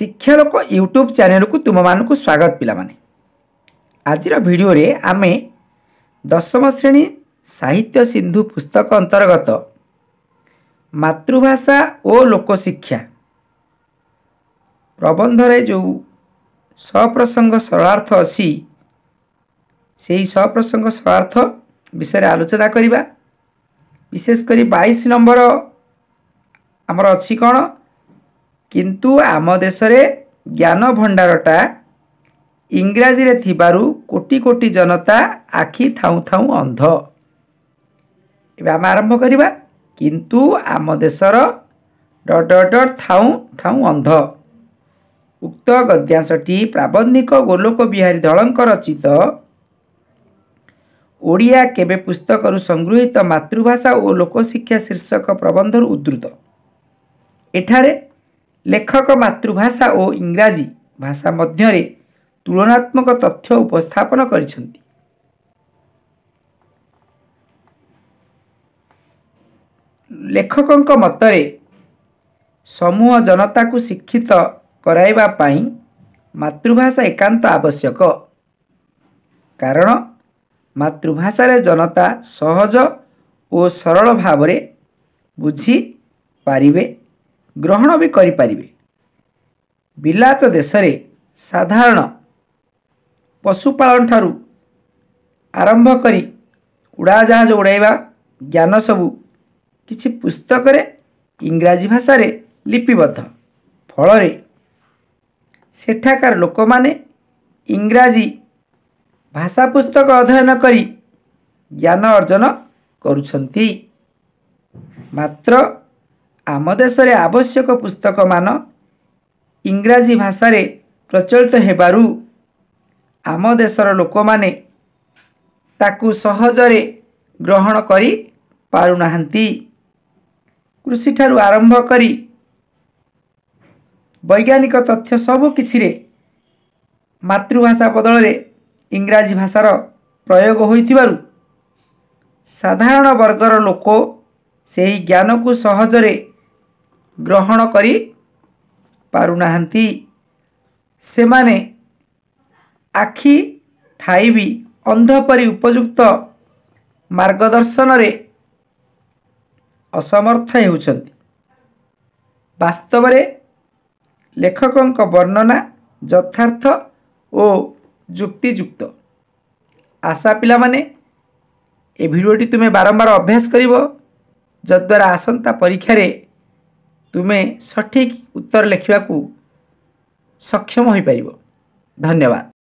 ଶିକ୍ଷାଲୋକ YouTube ଚ୍ୟାନେଲକୁ ତୁମମାନଙ୍କୁ ସ୍ୱାଗତ ପିଲାମାନେ ଆଜିର ଭିଡ଼ିଓରେ ଆମେ ଦଶମ ଶ୍ରେଣୀ ସାହିତ୍ୟ ସିନ୍ଧୁ ପୁସ୍ତକ ଅନ୍ତର୍ଗତ ମାତୃଭାଷା ଓ ଲୋକଶିକ୍ଷା ପ୍ରବନ୍ଧରେ ଯେଉଁ ସପ୍ରସଙ୍ଗ ସରଳାର୍ଥ ଅଛି ସେହି ସପ୍ରସଙ୍ଗ ସରଳାର୍ଥ ବିଷୟରେ ଆଲୋଚନା କରିବା ବିଶେଷ କରି ବାଇଶ ନମ୍ବର ଆମର ଅଛି କ'ଣ କିନ୍ତୁ ଆମ ଦେଶରେ ଜ୍ଞାନ ଭଣ୍ଡାରଟା ଇଂରାଜୀରେ ଥିବାରୁ କୋଟି କୋଟି ଜନତା ଆଖି ଥାଉ ଥାଉ ଅନ୍ଧ ଏବେ ଆମେ ଆରମ୍ଭ କରିବା କିନ୍ତୁ ଆମ ଦେଶର ଡଡ ଡଡ଼ ଥାଉ ଥାଉ ଅନ୍ଧ ଉକ୍ତ ଗଦ୍ୟାଂଶଟି ପ୍ରାବନ୍ଧିକ ଗୋଲୋକ ବିହାରୀ ଦଳଙ୍କ ରଚିତ ଓଡ଼ିଆ କେବେ ପୁସ୍ତକରୁ ସଂଗୃହୀତ ମାତୃଭାଷା ଓ ଲୋକଶିକ୍ଷା ଶୀର୍ଷକ ପ୍ରବନ୍ଧରୁ ଉଦ୍ଧୃତ ଏଠାରେ ଲେଖକ ମାତୃଭାଷା ଓ ଇଂରାଜୀ ଭାଷା ମଧ୍ୟରେ ତୁଳନାତ୍ମକ ତଥ୍ୟ ଉପସ୍ଥାପନ କରିଛନ୍ତି ଲେଖକଙ୍କ ମତରେ ସମୂହ ଜନତାକୁ ଶିକ୍ଷିତ କରାଇବା ପାଇଁ ମାତୃଭାଷା ଏକାନ୍ତ ଆବଶ୍ୟକ କାରଣ ମାତୃଭାଷାରେ ଜନତା ସହଜ ଓ ସରଳ ଭାବରେ ବୁଝିପାରିବେ ଗ୍ରହଣ ବି କରିପାରିବେ ବିଲାତ ଦେଶରେ ସାଧାରଣ ପଶୁପାଳନ ଠାରୁ ଆରମ୍ଭ କରି ଉଡ଼ାଜାହାଜ ଉଡ଼ାଇବା ଜ୍ଞାନ ସବୁ କିଛି ପୁସ୍ତକରେ ଇଂରାଜୀ ଭାଷାରେ ଲିପିବଦ୍ଧ ଫଳରେ ସେଠାକାର ଲୋକମାନେ ଇଂରାଜୀ ଭାଷା ପୁସ୍ତକ ଅଧ୍ୟୟନ କରି ଜ୍ଞାନ ଅର୍ଜନ କରୁଛନ୍ତି ମାତ୍ର ଆମ ଦେଶରେ ଆବଶ୍ୟକ ପୁସ୍ତକମାନ ଇଂରାଜୀ ଭାଷାରେ ପ୍ରଚଳିତ ହେବାରୁ ଆମ ଦେଶର ଲୋକମାନେ ତାକୁ ସହଜରେ ଗ୍ରହଣ କରିପାରୁନାହାନ୍ତି କୃଷିଠାରୁ ଆରମ୍ଭ କରି ବୈଜ୍ଞାନିକ ତଥ୍ୟ ସବୁ କିଛିରେ ମାତୃଭାଷା ବଦଳରେ ଇଂରାଜୀ ଭାଷାର ପ୍ରୟୋଗ ହୋଇଥିବାରୁ ସାଧାରଣ ବର୍ଗର ଲୋକ ସେହି ଜ୍ଞାନକୁ ସହଜରେ ଗ୍ରହଣ କରି ପାରୁନାହାନ୍ତି ସେମାନେ ଆଖି ଥାଇ ବି ଅନ୍ଧ ପରି ଉପଯୁକ୍ତ ମାର୍ଗଦର୍ଶନରେ ଅସମର୍ଥ ହେଉଛନ୍ତି ବାସ୍ତବରେ ଲେଖକଙ୍କ ବର୍ଣ୍ଣନା ଯଥାର୍ଥ ଓ ଯୁକ୍ତିଯୁକ୍ତ ଆଶା ପିଲାମାନେ ଏ ଭିଡ଼ିଓଟି ତୁମେ ବାରମ୍ବାର ଅଭ୍ୟାସ କରିବ ଯଦ୍ୱାରା ଆସନ୍ତା ପରୀକ୍ଷାରେ ତୁମେ ସଠିକ୍ ଉତ୍ତର ଲେଖିବାକୁ ସକ୍ଷମ ହୋଇପାରିବ ଧନ୍ୟବାଦ